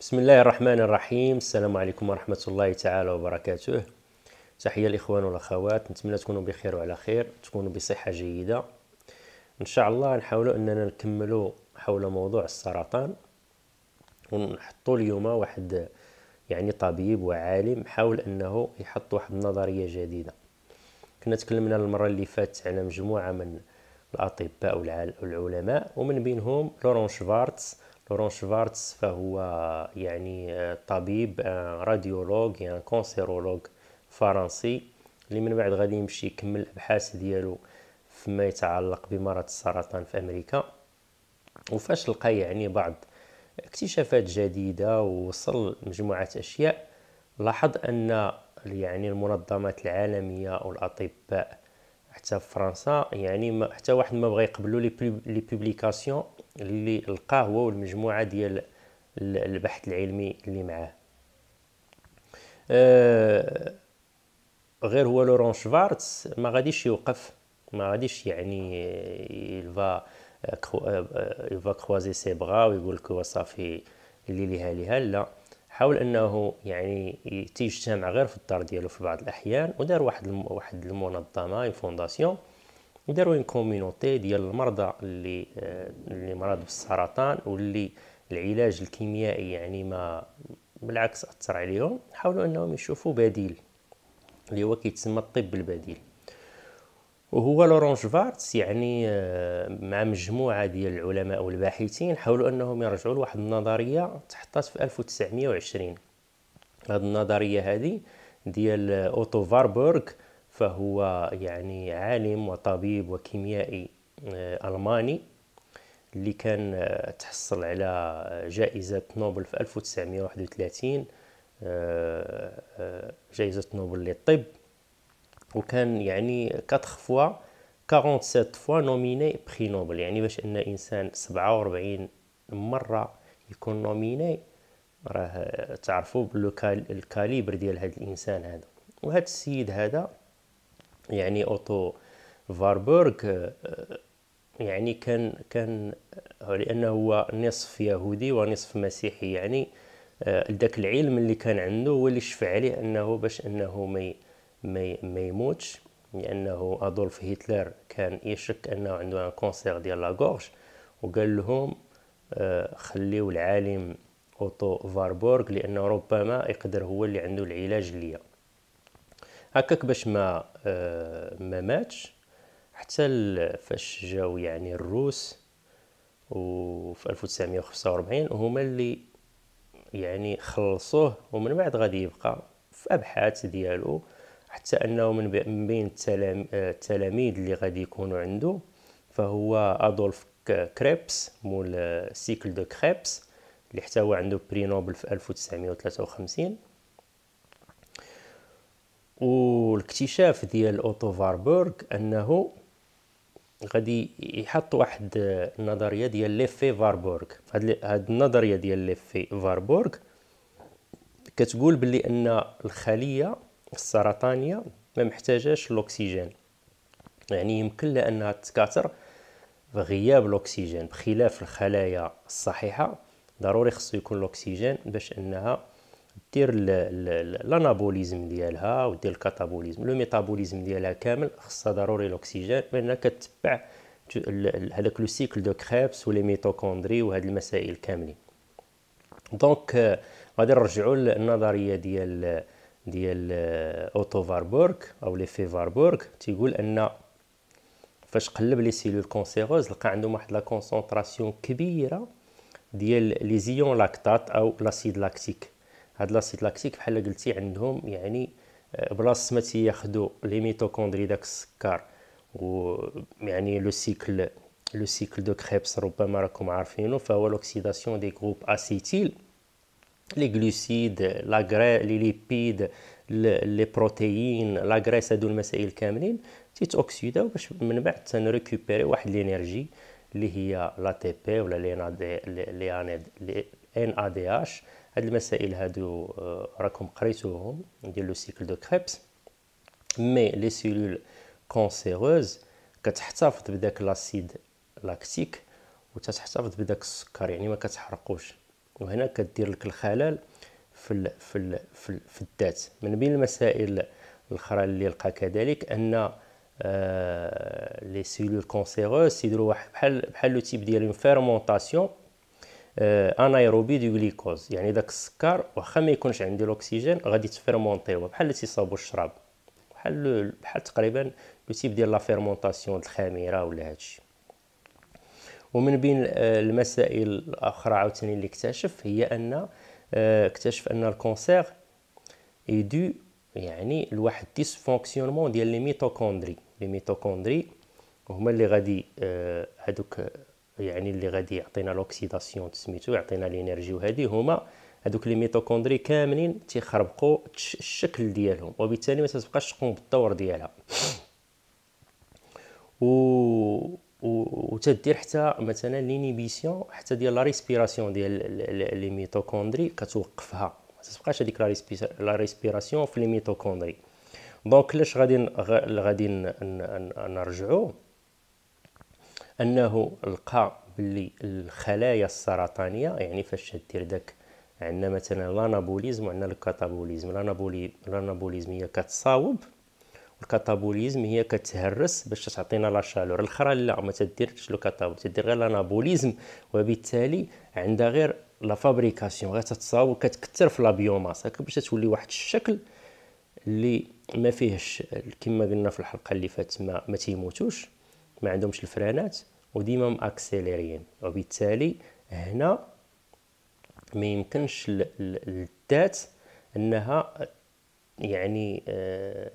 بسم الله الرحمن الرحيم السلام عليكم ورحمة الله تعالى وبركاته تحية الإخوان والأخوات نتمنى تكونوا بخير وعلى خير تكونوا بصحة جيدة إن شاء الله نحاول أننا نكمل حول موضوع السرطان ونحطوا اليوم واحد يعني طبيب وعالم حاول أنه يحط واحد النظرية جديدة كنا تكلمنا المرة اللي فاتت على مجموعة من الأطباء والعلماء ومن بينهم لورون شفارتس لورون شفارتس فهو يعني طبيب آه، راديولوج يعني كونسيرولوج فرنسي اللي من بعد غادي يمشي يكمل الابحاث ديالو فيما يتعلق بمرض السرطان في امريكا وفاش لقى يعني بعض اكتشافات جديده ووصل مجموعه اشياء لاحظ ان يعني المنظمات العالميه والاطباء حتى في فرنسا يعني ما حتى واحد ما بغى يقبلوا لي بوبليكاسيون اللي لقى هو والمجموعه ديال البحث العلمي اللي معاه أه غير هو لورون شفارتس ما غاديش يوقف ما غاديش يعني يلفا يلفا كروازي سي بغا ويقول لك صافي اللي ليها ليها لا حاول انه يعني تيجتمع غير في الدار ديالو في بعض الاحيان ودار واحد الم... واحد المنظمه اون فونداسيون داروا اون كوميونيتي ديال المرضى اللي آه، اللي مرض بالسرطان واللي العلاج الكيميائي يعني ما بالعكس اثر عليهم حاولوا انهم يشوفوا بديل اللي هو كيتسمى الطب البديل وهو لوران شفارتس يعني آه، مع مجموعه ديال العلماء والباحثين حاولوا انهم يرجعوا لواحد النظريه تحطت في 1920 هذه النظريه هذه ديال آه، اوتو فاربورغ فهو يعني عالم وطبيب وكيميائي آه، الماني اللي كان تحصل على جائزه نوبل في 1931 جائزه نوبل للطب وكان يعني 4 فوا 47 فوا نوميني بري نوبل يعني باش ان انسان 47 مره يكون نوميني راه تعرفوا بالكاليبر ديال هذا الانسان هذا وهذا السيد هذا يعني اوتو فاربورغ آه، يعني كان كان آه، لانه هو نصف يهودي ونصف مسيحي يعني آه، ذاك العلم اللي كان عنده هو اللي شفع عليه انه باش انه ما ما يموتش لانه ادولف هتلر كان يشك انه عنده ان كونسير ديال لاغورش وقال لهم آه، خليو العالم اوتو فاربورغ لانه ربما يقدر هو اللي عنده العلاج ليا هكاك باش ما آه، ما ماتش حتى فاش جاو يعني الروس وفي 1945 هما اللي يعني خلصوه ومن بعد غادي يبقى في ابحاث ديالو حتى انه من بين آه، التلاميذ اللي غادي يكونوا عنده فهو ادولف كريبس مول آه، سيكل دو كريبس اللي هو عنده بري نوبل في 1953 والاكتشاف ديال اوتو فاربورغ انه غادي يحط واحد آه، النظريه ديال ليفي فاربورغ هاد النظريه ديال ليفي فاربورغ كتقول بلي ان الخليه السرطانيه يعني ما محتاجاش الاكسجين يعني يمكن لها انها تتكاثر بغياب الاكسجين بخلاف الخلايا الصحيحه ضروري خصو يكون الاكسجين باش انها دير الانابوليزم ديالها ودير الكاتابوليزم لو ميتابوليزم ديالها كامل خصها ضروري الاكسجين لانها كتبع هذاك لو سيكل دو كريبس ولي ميتوكوندري وهاد المسائل كاملين دونك آه، غادي نرجعوا للنظريه ديال ديال اوتو آه، فاربورغ او لي في فاربورغ تيقول ان فاش قلب لي سيلول كونسيروز لقى عندهم واحد لا كونسونطراسيون كبيره ديال لي زيون لاكتات او لاسيد لاكتيك هاد لاسيد لاكتيك بحال قلتي عندهم يعني آه، بلاص ما تياخدو لي ميتوكوندري داك السكر و يعني لو سيكل لو سيكل دو كريبس ربما راكم عارفينو فهو لوكسيداسيون دي جروب اسيتيل لي جلوسيد لاغري لي ليبيد لي بروتيين لاغريس هادو المسائل كاملين تيتوكسيداو باش من بعد تنريكوبيري واحد لينيرجي اللي هي لا تي بي ولا لي ان ا دي اش هاد المسائل هادو راكم قريتوهم ديال لو سيكل دو كريبس مي لي سيلول كونسيروز كتحتفظ بداك لاسيد لاكتيك وتتحتفظ بداك السكر يعني ما كتحرقوش وهنا كدير لك الخلل في الـ في الـ في, الـ في الذات من بين المسائل الاخرى اللي لقى كذلك ان لي سيلول كونسيروس يديروا واحد بحال بحال لو تيب ديال فيرمونطاسيون آه انايروبي دو غليكوز يعني داك السكر واخا ما يكونش عندي الاكسجين غادي تفيرمونطيو بحال اللي تيصاوبوا الشراب بحال بحال تقريبا لو تيب ديال لا فيرمونطاسيون الخميره ولا هادشي ومن بين آه، المسائل الاخرى عاوتاني اللي اكتشف هي ان آه، اكتشف ان الكونسير اي دو يعني لواحد ديسفونكسيونمون ديال لي ميتوكوندري لي ميتوكوندري هما اللي غادي هذوك آه، يعني اللي غادي يعطينا لوكسيداسيون سميتو يعطينا الانرجي وهادي هما هذوك لي ميتوكوندري كاملين تيخربقوا الشكل ديالهم وبالتالي ما تتبقاش تقوم بالدور ديالها و وتدير حتى مثلا لينيبيسيون حتى ديال لا ريسبيراسيون ديال لي ميتوكوندري كتوقفها ما تبقاش هذيك لا ريسبيراسيون في لي ميتوكوندري دونك علاش غادي غادي نرجعوا انه لقى باللي الخلايا السرطانيه يعني فاش تدير داك عندنا مثلا لانابوليزم وعندنا الكاتابوليزم لانابولي لانابوليزم هي كتصاوب الكاتابوليزم هي كتهرس باش تعطينا لا شالور الاخرى لا ما تديرش لو كاتابول تدير غير لانابوليزم وبالتالي عندها غير لا فابريكاسيون غير تتصاور كتكثر في لا بيوماس هكا باش تولي واحد الشكل اللي ما فيهش كما قلنا في الحلقه اللي فاتت ما, ما تيموتوش ما عندهمش الفرانات وديما ماكسيليريين وبالتالي هنا ما يمكنش للذات انها يعني آه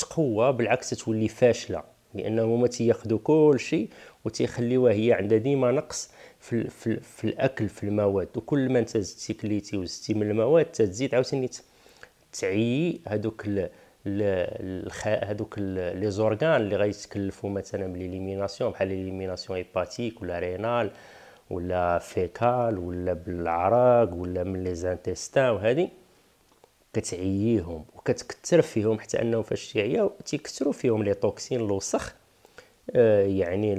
تقوى بالعكس تولي فاشله لانه هما تياخذوا كل شيء وتيخليوها هي عندها ديما نقص في, الـ في, الـ في الاكل في المواد وكل ما انت زدتي كليتي وزدتي من المواد تزيد عاوتاني تعيي هذوك هذوك لي زورغان اللي غيتكلفوا مثلا بالليميناسيون بحال ليميناسيون ايباتيك ولا رينال ولا فيكال ولا بالعراق ولا من لي زانتيستان وهذه كتعييهم وكتكثر فيهم حتى انهم فاش تعياو تيكثروا فيهم لي توكسين الوسخ آه، يعني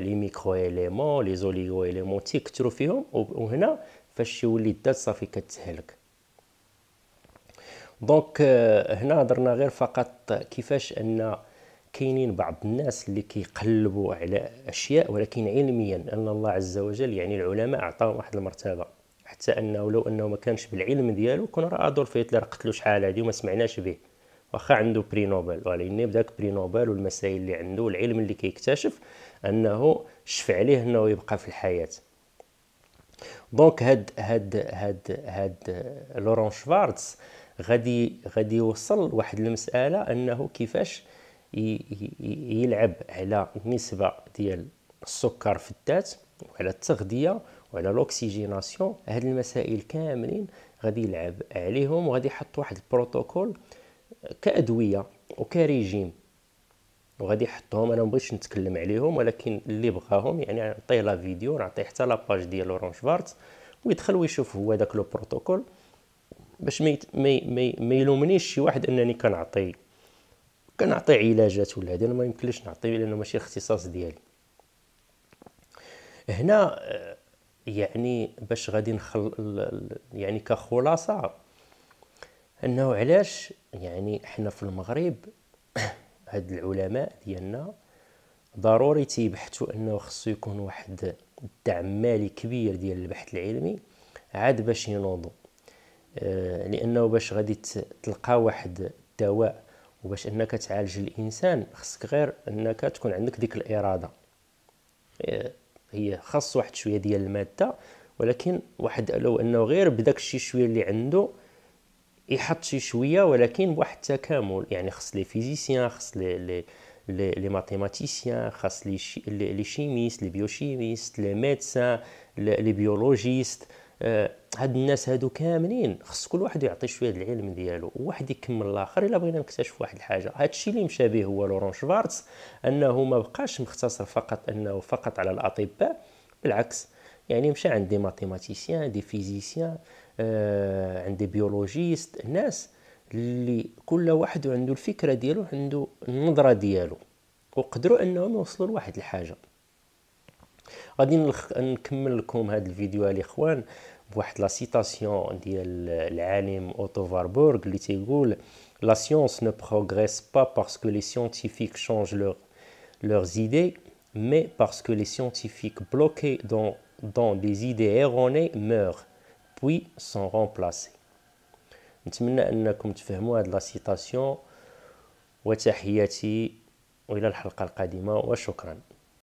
لي ميكرو اليمون لي زوليغو اليمون تيكثروا فيهم وهنا فاش يولي الدات صافي كتهلك دونك آه، هنا هضرنا غير فقط كيفاش ان كاينين بعض الناس اللي كيقلبوا على اشياء ولكن علميا ان الله عز وجل يعني العلماء اعطاهم واحد المرتبه حتى انه لو انه ما كانش بالعلم ديالو كون راه ادولف هتلر قتلو شحال هادي وما سمعناش به واخا عنده بري نوبل ولكن بداك بري نوبل والمسائل اللي عنده والعلم اللي كيكتشف انه شفع عليه انه يبقى في الحياه دونك هاد هاد هاد هاد لورون شفارتس غادي غادي يوصل لواحد المساله انه كيفاش يلعب على النسبه ديال السكر في الذات وعلى التغذيه وعلى لوكسيجيناسيون هاد المسائل كاملين غادي يلعب عليهم وغادي يحط واحد البروتوكول كادويه وكريجيم وغادي يحطهم انا مبغيتش نتكلم عليهم ولكن اللي بغاهم يعني نعطيه لا فيديو نعطيه حتى لاباج ديال اورانج فارت ويدخل ويشوف هو داك لو بروتوكول باش ما ما يلومنيش شي واحد انني كنعطي كنعطي علاجات ولا هذا ما يمكنليش نعطيه لانه ماشي الاختصاص ديالي هنا آه، يعني باش غادي نخل يعني كخلاصه انه علاش يعني احنا في المغرب هاد العلماء ديالنا ضروري تيبحثوا انه خصو يكون واحد الدعم مالي كبير ديال البحث العلمي عاد باش ينوضوا آه، لانه باش غادي تلقى واحد الدواء وباش انك تعالج الانسان خصك غير انك تكون عندك ديك الاراده آه، هي خاص واحد شويه ديال الماده ولكن واحد لو انه غير بداك الشيء شويه اللي عنده يحط شي شويه ولكن بواحد التكامل يعني خاص لي فيزيسيان خاص لي لي لي, لي ماتيماتيسيان خاص لي شي لي شيميست لي بيوشيميست لي ميدسان لي بيولوجيست آه هاد الناس هادو كاملين خص كل واحد يعطي شويه د العلم ديالو وواحد يكمل الاخر الا بغينا نكتشف واحد الحاجه هادشي اللي مشى به هو لورون شفارتس انه ما بقاش مختصر فقط انه فقط على الاطباء بالعكس يعني مشى عند دي ماتيماتيسيان دي فيزيسيان آه عند دي بيولوجيست ناس اللي كل واحد عنده الفكره ديالو عنده النظره ديالو وقدروا انهم يوصلوا لواحد الحاجه غادي نكمل لكم هذا الفيديو الاخوان la citation dit le Otto Warburg La science ne progresse pas parce que les scientifiques changent leurs leurs idées, mais parce que les scientifiques bloqués dans dans des idées erronées meurent, puis sont remplacés. comme terminons notre conférence la citation. Voici la partie de la première